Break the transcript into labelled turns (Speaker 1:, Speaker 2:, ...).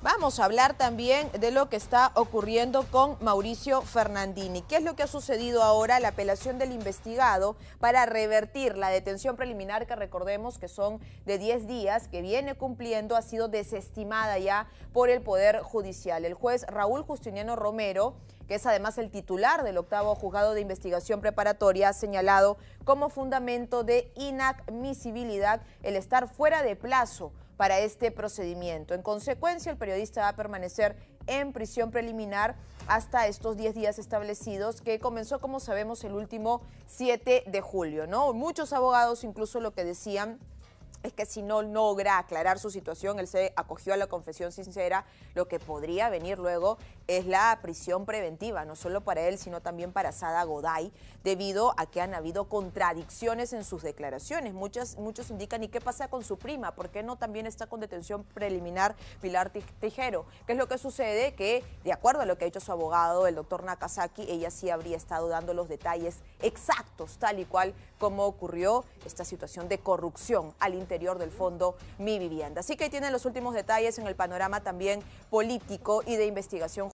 Speaker 1: Vamos a hablar también de lo que está ocurriendo con Mauricio Fernandini. ¿Qué es lo que ha sucedido ahora? La apelación del investigado para revertir la detención preliminar que recordemos que son de 10 días que viene cumpliendo ha sido desestimada ya por el Poder Judicial. El juez Raúl Justiniano Romero que es además el titular del octavo juzgado de investigación preparatoria, ha señalado como fundamento de inadmisibilidad el estar fuera de plazo para este procedimiento. En consecuencia, el periodista va a permanecer en prisión preliminar hasta estos 10 días establecidos, que comenzó, como sabemos, el último 7 de julio. ¿no? Muchos abogados incluso lo que decían es que si no logra aclarar su situación, él se acogió a la confesión sincera, lo que podría venir luego es la prisión preventiva, no solo para él, sino también para Sada Goday, debido a que han habido contradicciones en sus declaraciones. muchos indican, ¿y qué pasa con su prima? ¿Por qué no también está con detención preliminar Pilar Tijero? ¿Qué es lo que sucede? Que, de acuerdo a lo que ha dicho su abogado, el doctor Nakasaki, ella sí habría estado dando los detalles exactos, tal y cual como ocurrió esta situación de corrupción al interior del fondo Mi Vivienda. Así que ahí tienen los últimos detalles en el panorama también político y de investigación